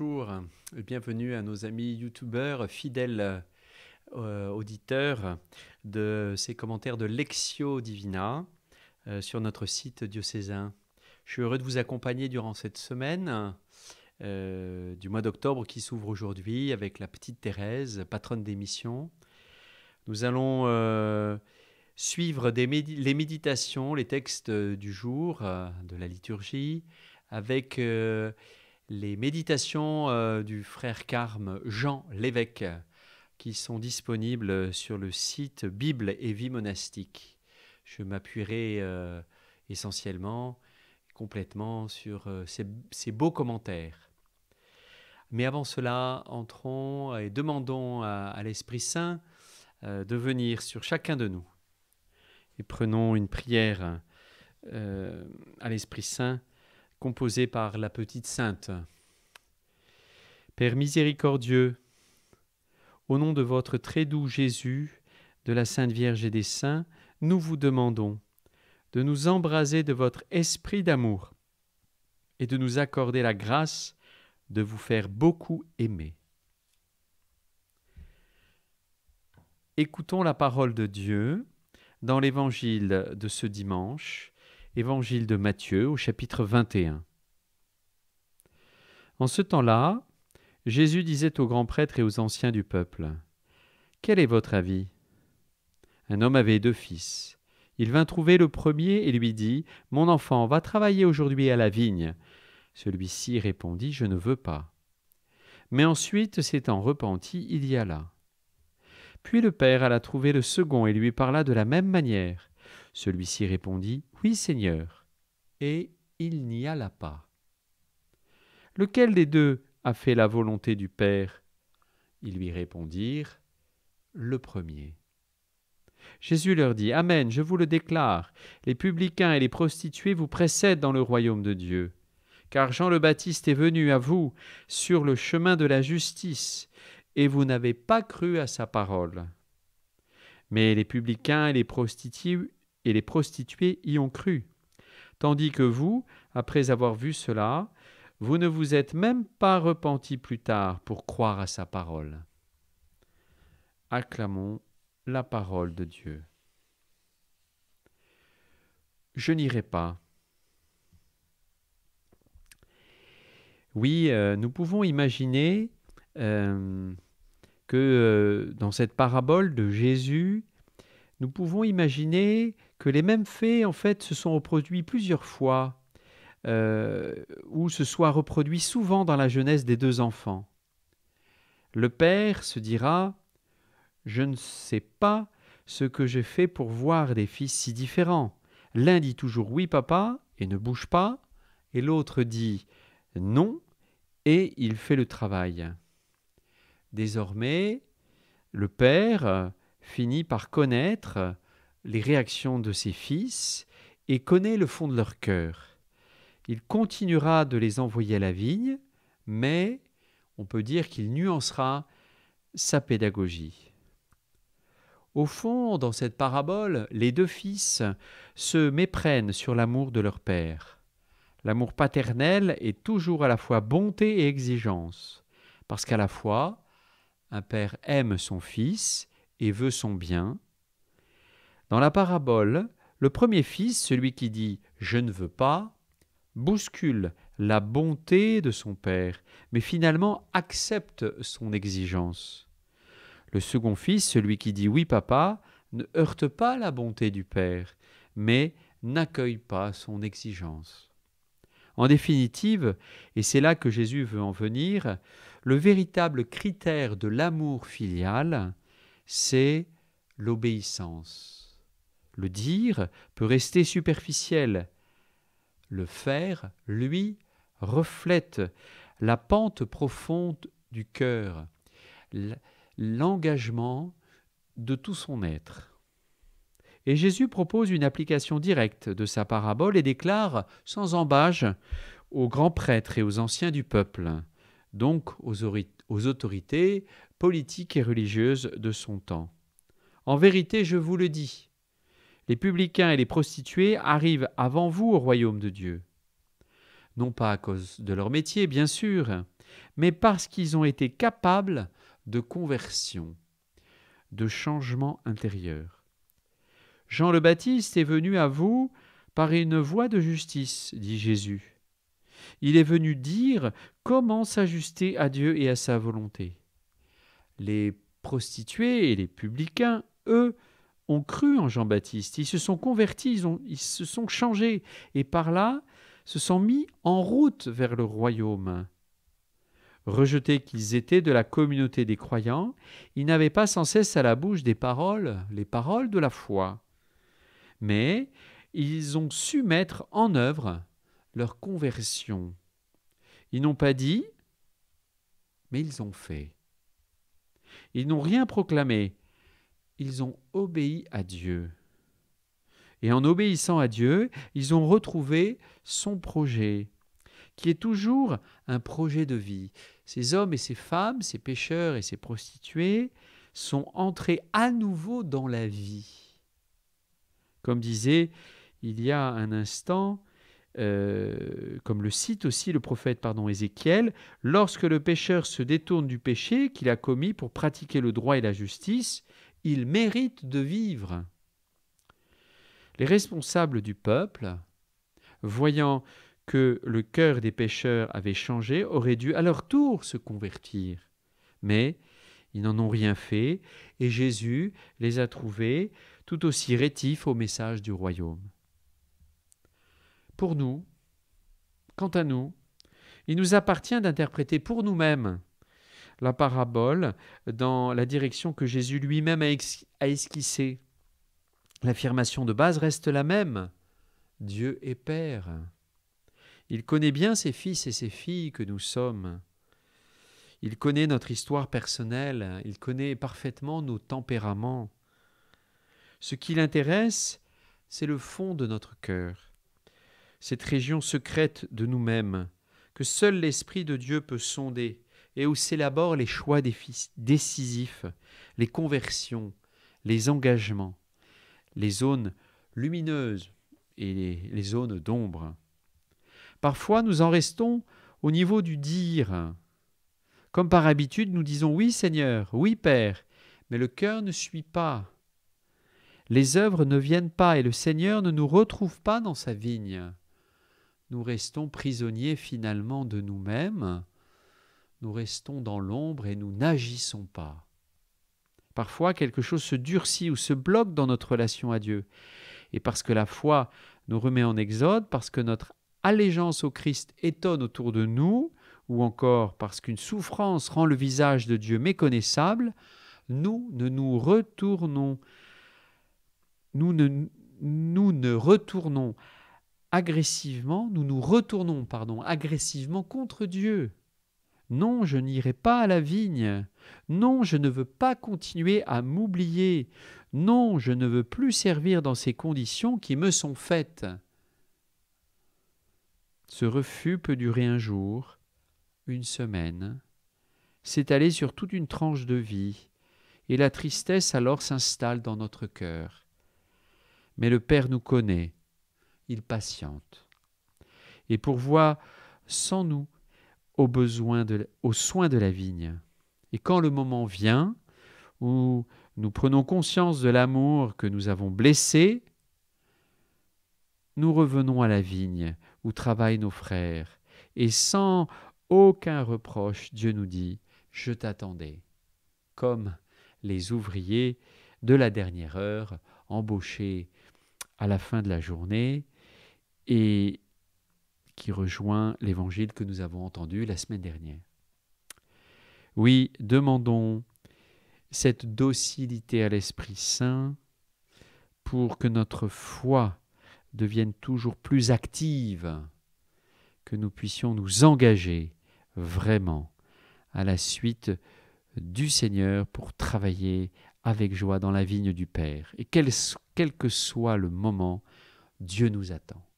bonjour et bienvenue à nos amis youtubeurs fidèles euh, auditeurs de ces commentaires de Lexio Divina euh, sur notre site diocésain. Je suis heureux de vous accompagner durant cette semaine euh, du mois d'octobre qui s'ouvre aujourd'hui avec la petite Thérèse, patronne des missions. Nous allons suivre des les méditations, les textes du jour, de la liturgie, avec les méditations euh, du frère Carme Jean l'évêque, qui sont disponibles sur le site Bible et vie monastique. Je m'appuierai euh, essentiellement, complètement sur euh, ces, beaux commentaires. Mais avant cela, entrons et demandons à l'Esprit Saint de venir sur chacun de nous. Et prenons une prière à l'Esprit Saint composée par la petite sainte. Père miséricordieux, au nom de votre très doux Jésus, de la Sainte Vierge et des saints, nous vous demandons de nous embraser de votre esprit d'amour et de nous accorder la grâce de vous faire beaucoup aimer. Écoutons la parole de Dieu dans l'évangile de ce dimanche, Évangile de Matthieu au chapitre 21. En ce temps-là, Jésus disait aux grands prêtres et aux anciens du peuple Quel est votre avis Un homme avait deux fils. Il vint trouver le premier et lui dit Mon enfant, va travailler aujourd'hui à la vigne. Celui-ci répondit Je ne veux pas. Mais ensuite, s'étant repenti, il y alla. Puis le père alla trouver le second et lui parla de la même manière. Celui-ci répondit Oui, Seigneur. Et il n'y alla pas. Lequel des deux a fait la volonté du Père Ils lui répondirent Le premier. Jésus leur dit Amen, je vous le déclare, les publicains et les prostituées vous précèdent dans le royaume de Dieu. Car Jean le Baptiste est venu à vous sur le chemin de la justice, et vous n'avez pas cru à sa parole. Mais les publicains et les prostituées et les prostituées y ont cru. Tandis que vous, après avoir vu cela, vous ne vous êtes même pas repenti plus tard pour croire à sa parole. Acclamons la parole de Dieu. Je n'irai pas. Oui, euh, nous pouvons imaginer euh, que euh, dans cette parabole de Jésus, nous pouvons imaginer que les mêmes faits, en fait, se sont reproduits plusieurs fois, euh, ou se soient reproduits souvent dans la jeunesse des deux enfants. Le père se dira Je ne sais pas ce que j'ai fait pour voir des fils si différents. L'un dit toujours oui, papa, et ne bouge pas, et l'autre dit non, et il fait le travail. Désormais, le père euh, finit par connaître les réactions de ses fils et connaît le fond de leur cœur. Il continuera de les envoyer à la vigne, mais on peut dire qu'il nuancera sa pédagogie. Au fond, dans cette parabole, les deux fils se méprennent sur l'amour de leur père. L'amour paternel est toujours à la fois bonté et exigence, parce qu'à la fois, un père aime son fils et veut son bien, dans la parabole, le premier fils, celui qui dit ⁇ Je ne veux pas ⁇ bouscule la bonté de son père, mais finalement accepte son exigence. Le second fils, celui qui dit ⁇ Oui papa ⁇ ne heurte pas la bonté du père, mais n'accueille pas son exigence. En définitive, et c'est là que Jésus veut en venir, le véritable critère de l'amour filial, c'est l'obéissance. Le dire peut rester superficiel. Le faire, lui, reflète la pente profonde du cœur, l'engagement de tout son être. Et Jésus propose une application directe de sa parabole et déclare sans embâge aux grands prêtres et aux anciens du peuple, donc aux, aux autorités politiques et religieuses de son temps. En vérité, je vous le dis, les publicains et les prostituées arrivent avant vous au royaume de Dieu. Non pas à cause de leur métier, bien sûr, mais parce qu'ils ont été capables de conversion, de changement intérieur. Jean le Baptiste est venu à vous par une voie de justice, dit Jésus. Il est venu dire comment s'ajuster à Dieu et à sa volonté. Les prostituées et les publicains, eux, ont cru en Jean-Baptiste, ils se sont convertis, ils, se sont changés, et par là se sont mis en route vers le royaume. Rejetés qu'ils étaient de la communauté des croyants, ils n'avaient pas sans cesse à la bouche des paroles, les paroles de la foi. Mais ils ont su mettre en œuvre leur conversion. Ils n'ont pas dit, mais ils ont fait. Ils n'ont rien proclamé, ils ont obéi à Dieu. Et en obéissant à Dieu, ils ont retrouvé son projet, qui est toujours un projet de vie. Ces hommes et ces femmes, ces pécheurs et ces prostituées, sont entrés à nouveau dans la vie. Comme disait il y a un instant, euh, comme le cite aussi le prophète pardon, Ézéchiel, lorsque le pécheur se détourne du péché qu'il a commis pour pratiquer le droit et la justice, ils méritent de vivre. Les responsables du peuple, voyant que le cœur des pécheurs avait changé, auraient dû à leur tour se convertir. Mais ils n'en ont rien fait, et Jésus les a trouvés tout aussi rétifs au message du royaume. Pour nous, quant à nous, il nous appartient d'interpréter pour nous-mêmes la parabole dans la direction que Jésus lui-même a, esquissée. L'affirmation de base reste la même. Dieu est Père. Il connaît bien ses fils et ses filles que nous sommes. Il connaît notre histoire personnelle, il connaît parfaitement nos tempéraments. Ce qui l'intéresse, c'est le fond de notre cœur, cette région secrète de nous-mêmes, que seul l'Esprit de Dieu peut sonder et où s'élaborent les choix décisifs, les conversions, les engagements, les zones lumineuses et les, zones d'ombre. Parfois, nous en restons au niveau du dire. Comme par habitude, nous disons oui Seigneur, oui Père, mais le cœur ne suit pas. Les œuvres ne viennent pas et le Seigneur ne nous retrouve pas dans sa vigne. Nous restons prisonniers finalement de nous-mêmes nous restons dans l'ombre et nous n'agissons pas. Parfois, quelque chose se durcit ou se bloque dans notre relation à Dieu. Et parce que la foi nous remet en exode, parce que notre allégeance au Christ étonne autour de nous, ou encore parce qu'une souffrance rend le visage de Dieu méconnaissable, nous ne nous retournons, nous ne, nous retournons agressivement, nous nous retournons, pardon, agressivement contre Dieu. Non, je n'irai pas à la vigne. Non, je ne veux pas continuer à m'oublier. Non, je ne veux plus servir dans ces conditions qui me sont faites. Ce refus peut durer un jour, une semaine, s'étaler sur toute une tranche de vie, et la tristesse alors s'installe dans notre cœur. Mais le Père nous connaît, il patiente, et pourvoit sans nous aux, besoins de, aux soins de la vigne. Et quand le moment vient où nous prenons conscience de l'amour que nous avons blessé, nous revenons à la vigne où travaillent nos frères, et sans aucun reproche, Dieu nous dit, je t'attendais, comme les ouvriers de la dernière heure, embauchés à la fin de la journée, et qui rejoint l'évangile que nous avons entendu la semaine dernière. Oui, demandons cette docilité à l'Esprit Saint pour que notre foi devienne toujours plus active, que nous puissions nous engager vraiment à la suite du Seigneur pour travailler avec joie dans la vigne du Père. Et quel, que soit le moment, Dieu nous attend.